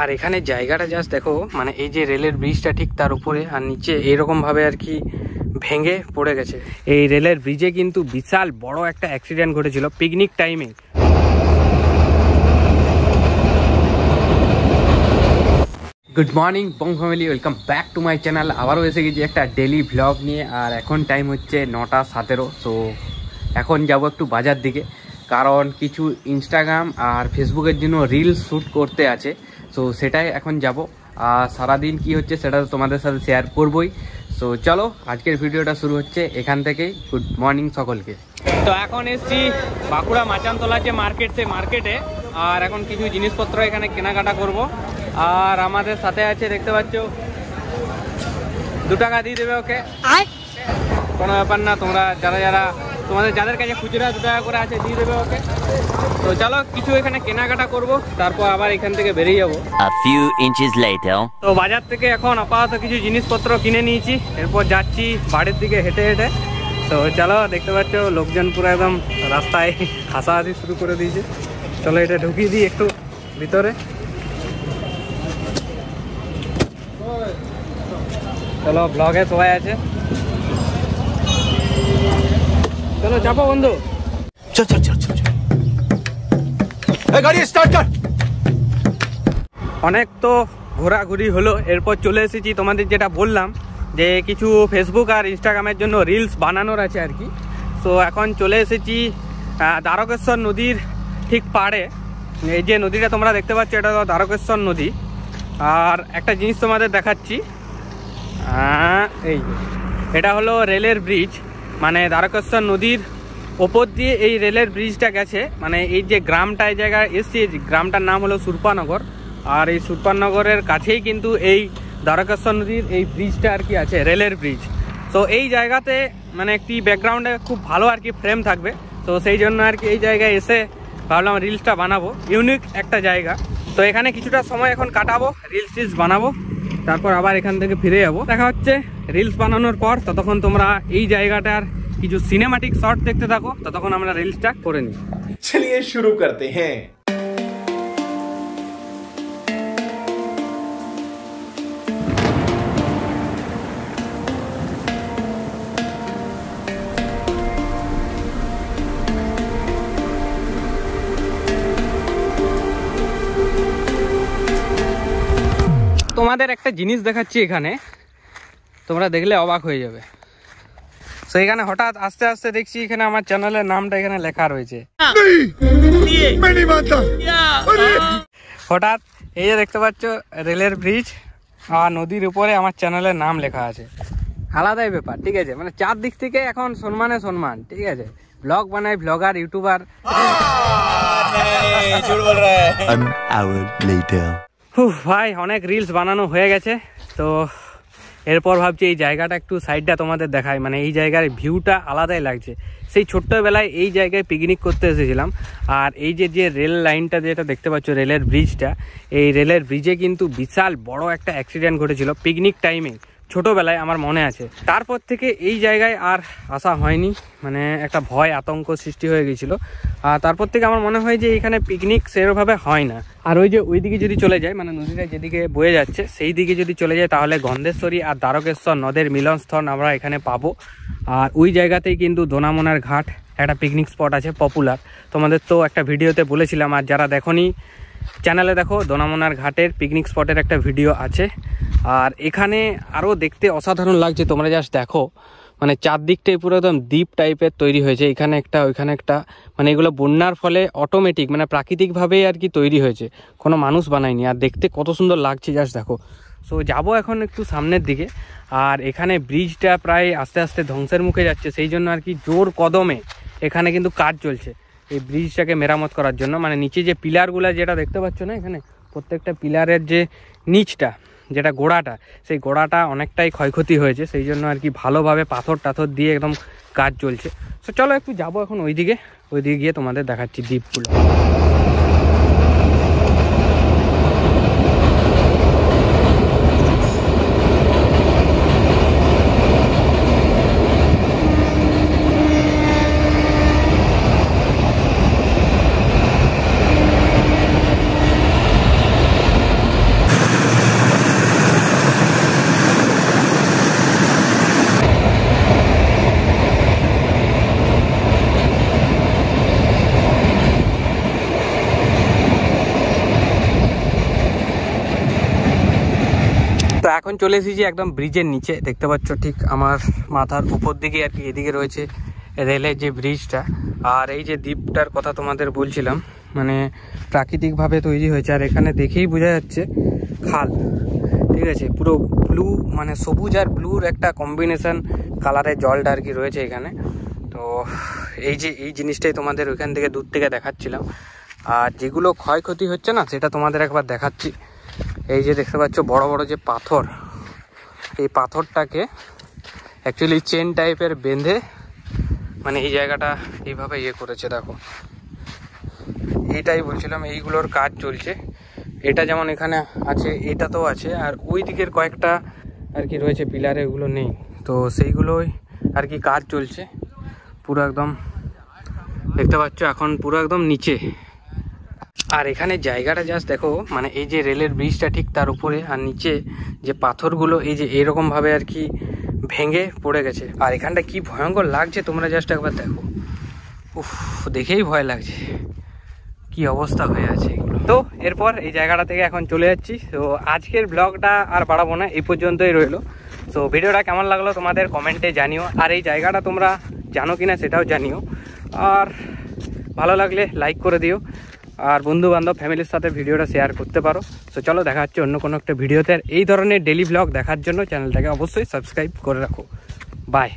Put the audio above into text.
আর এখানে জায়গাটা জাস্ট দেখো মানে এই যে রেলের ব্রিজটা ঠিক তার উপরে আর নিচে এরকমভাবে আর কি ভেঙে পড়ে গেছে এই রেলের ব্রিজে কিন্তু বিশাল বড় একটা অ্যাক্সিডেন্ট ঘটেছিল পিকনিক টাইমে good morning Bong family welcome back to my channel আবারও এসে গেছি একটা ডেলি ভ্লগ নিয়ে আর এখন টাইম হচ্ছে নটা সতেরো সো এখন যাব একটু বাজার দিকে কারণ কিছু ইনস্টাগ্রাম আর ফেসবুকের জন্য রিলস শ্যুট করতে আছে সো সেটাই এখন যাব আর সারাদিন কি হচ্ছে সেটা তোমাদের সাথে শেয়ার করবই সো চলো আজকের ভিডিওটা শুরু হচ্ছে এখান থেকেই গুড মর্নিং সকলকে তো এখন এসছি বাঁকুড়া মাচানতলা যে মার্কেট সেই মার্কেটে আর এখন কিছু জিনিসপত্র এখানে কেনাকাটা করব আর আমাদের সাথে আছে দেখতে পাচ্ছ দু টাকা দিয়ে দেবে ওকে কোনো ব্যাপার না তোমরা যারা যারা তোমাদের যাদের কাছে খুচরা দু টাকা করে আছে দিয়ে দেবে ওকে তো চলো কিছু এখানে কেনাকাটা করব তারপর আবার এখান থেকে বেরিয়ে যাবো তো বাজার থেকে এখন আপাতত কিছু জিনিসপত্র কিনে নিয়েছি এরপর যাচ্ছি বাড়ির দিকে হেঁটে হেঁটে তো চলো দেখতে পাচ্ছ লোকজন পুরো একদম রাস্তায় হাসাহাসি শুরু করে দিয়েছে চলো এটা ঢুকিয়ে দিই একটু ভিতরে চলো ব্লগে সবাই আছে চলো চাপো বন্ধু চল চল চল চল গাড়ি স্টার্ট কর অনেক তো ঘোরাঘুরি হলো এরপর চলে এসেছি তোমাদের যেটা বললাম যে কিছু ফেসবুক আর ইনস্টাগ্রামের জন্য রিলস বানানোর আছে আর কি তো এখন চলে এসেছি দ্বারকেশ্বর নদীর ঠিক পাড়ে এই যে নদীটা তোমরা দেখতে পাচ্ছ এটা দ্বারকেশ্বর নদী আর একটা জিনিস তোমাদের দেখাচ্ছি এই এটা হলো রেলের ব্রিজ মানে দ্বারকেশ্বর নদীর ওপর দিয়ে এই রেলের ব্রিজটা গেছে মানে এই যে গ্রামটা এই জায়গায় এসছি গ্রামটার নাম হলো সুরপানগর আর এই সুরপানগরের কাছেই কিন্তু এই দ্বারকেশ্বর নদীর এই ব্রিজটা আর কি আছে রেলের ব্রিজ তো এই জায়গাতে মানে একটি ব্যাকগ্রাউন্ডে খুব ভালো আর কি ফ্রেম থাকবে তো সেই জন্য আর কি এই জায়গায় এসে ভাবলাম রিলসটা বানাবো ইউনিক একটা জায়গা তো এখানে কিছুটা সময় এখন কাটাবো রিলস টিলস বানাবো তারপর আবার এখান থেকে ফিরে যাবো দেখা হচ্ছে রিলস বানানোর পর ততক্ষণ তোমরা এই জায়গাটার কিছু সিনেমাটিক শর্ট দেখতে থাকো ততক্ষণ আমরা রিলসটা করে নিই চলিয়ে শুরু করতে হ্যাঁ তোমাদের একটা জিনিস দেখাচ্ছি এখানে তোমরা দেখলে অবাক হয়ে যাবে তো এখানে হঠাৎ আস্তে আস্তে দেখছি এখানে আমার চ্যানেলের নামটা এখানে লেখা রয়েছে হঠাৎ এই যে দেখতে পাচ্ছ রেলের ব্রিজ আর নদীর উপরে আমার চ্যানেলের নাম লেখা আছে আলাদাই ব্যাপার ঠিক আছে মানে চারদিক থেকে এখন সম্মানে সম্মান ঠিক আছে ব্লগ বানাই ব্লগার ইউটিউবার ভাই অনেক রিলস বানানো হয়ে গেছে তো এরপর ভাবছি এই জায়গাটা একটু সাইডটা তোমাদের দেখায় মানে এই জায়গার ভিউটা আলাদাই লাগছে সেই ছোট্টবেলায় এই জায়গায় পিকনিক করতে এসেছিলাম আর এই যে যে রেল লাইনটা যেটা দেখতে পাচ্ছ রেলের ব্রিজটা এই রেলের ব্রিজে কিন্তু বিশাল বড় একটা অ্যাক্সিডেন্ট ঘটেছিল পিকনিক টাইমে ছোটোবেলায় আমার মনে আছে তারপর থেকে এই জায়গায় আর আসা হয়নি মানে একটা ভয় আতঙ্ক সৃষ্টি হয়ে গেছিল আর তারপর থেকে আমার মনে হয় যে এখানে পিকনিক সেরভাবে হয় না আর ওই যে ওই দিকে যদি চলে যায় মানে নদীটা যেদিকে বয়ে যাচ্ছে সেই দিকে যদি চলে যায় তাহলে গন্ধেশ্বরী আর দ্বারকেশ্বর নদের মিলনস্থল আমরা এখানে পাবো আর ওই জায়গাতেই কিন্তু দোনামোনার ঘাট একটা পিকনিক স্পট আছে পপুলার তোমাদের তো একটা ভিডিওতে বলেছিলাম আর যারা দেখনি চ্যানেলে দেখো দোনামোনার ঘাটের পিকনিক স্পটের একটা ভিডিও আছে আর এখানে আরও দেখতে অসাধারণ লাগছে তোমরা জাস্ট দেখো মানে চারদিকটাই পুরো একদম দ্বীপ টাইপের তৈরি হয়েছে এখানে একটা ওইখানে একটা মানে এগুলো বন্যার ফলে অটোমেটিক মানে প্রাকৃতিকভাবেই আর কি তৈরি হয়েছে কোনো মানুষ বানায়নি আর দেখতে কত সুন্দর লাগছে জাস্ট দেখো সো যাব এখন একটু সামনের দিকে আর এখানে ব্রিজটা প্রায় আস্তে আস্তে ধ্বংসের মুখে যাচ্ছে সেই জন্য আর কি জোর কদমে এখানে কিন্তু কাজ চলছে এই ব্রিজটাকে মেরামত করার জন্য মানে নিচে যে পিলারগুলো যেটা দেখতে পাচ্ছ না এখানে প্রত্যেকটা পিলারের যে নিচটা যেটা গোড়াটা সেই গোড়াটা অনেকটাই ক্ষয়ক্ষতি হয়েছে সেই জন্য আর কি ভালোভাবে পাথর টাথর দিয়ে একদম কাজ চলছে সো চলো একটু যাবো এখন ওইদিকে ওইদিকে গিয়ে তোমাদের দেখাচ্ছি দ্বীপগুলো এখন চলে এসেছি একদম ব্রিজের নিচে দেখতে পাচ্ছ ঠিক আমার মাথার উপর দিকে আর কি এদিকে রয়েছে রেলের যে ব্রিজটা আর এই যে দ্বীপটার কথা তোমাদের বলছিলাম মানে প্রাকৃতিকভাবে তৈরি হয়েছে আর এখানে দেখেই বোঝা যাচ্ছে খাল ঠিক আছে পুরো ব্লু মানে সবুজ আর ব্লুর একটা কম্বিনেশান কালারের জলটা আর কি রয়েছে এখানে তো এই যে এই জিনিসটাই তোমাদের ওইখান থেকে দূর থেকে দেখাচ্ছিলাম আর যেগুলো ক্ষয়ক্ষতি হচ্ছে না সেটা তোমাদের একবার দেখাচ্ছি এই যে দেখতে পাচ্ছ বড় বড় যে পাথর এই পাথরটাকে অ্যাকচুয়ালি চেন টাইপের বেঁধে মানে এই জায়গাটা এইভাবে ইয়ে করেছে দেখো এইটাই বলছিলাম এইগুলোর কাজ চলছে এটা যেমন এখানে আছে এটা তো আছে আর ওই দিকের কয়েকটা আর কি রয়েছে পিলারে ওগুলো নেই তো সেইগুলোই আর কি কাজ চলছে পুরো একদম দেখতে পাচ্ছ এখন পুরো একদম নিচে আর এখানে জায়গাটা জাস্ট দেখো মানে এই যে রেলের ব্রিজটা ঠিক তার উপরে আর নিচে যে পাথরগুলো এই যে এরকমভাবে আর কি ভেঙে পড়ে গেছে আর এখানটা কি ভয়ঙ্কর লাগছে তোমরা জাস্ট একবার দেখো উফ দেখেই ভয় লাগছে কি অবস্থা হয়ে আছে তো এরপর এই জায়গাটা থেকে এখন চলে যাচ্ছি তো আজকের ব্লগটা আর বাড়াবো না এই পর্যন্তই রইলো তো ভিডিওটা কেমন লাগলো তোমাদের কমেন্টে জানিও আর এই জায়গাটা তোমরা জানো কিনা সেটাও জানিও আর ভালো লাগলে লাইক করে দিও আর বন্ধু বান্ধব ফ্যামিলির সাথে ভিডিওটা শেয়ার করতে পারো সো চলো দেখা হচ্ছে অন্য কোনো একটা ভিডিওতে এই ধরনের ডেলি ব্লগ দেখার জন্য চ্যানেলটাকে অবশ্যই সাবস্ক্রাইব করে রাখো বাই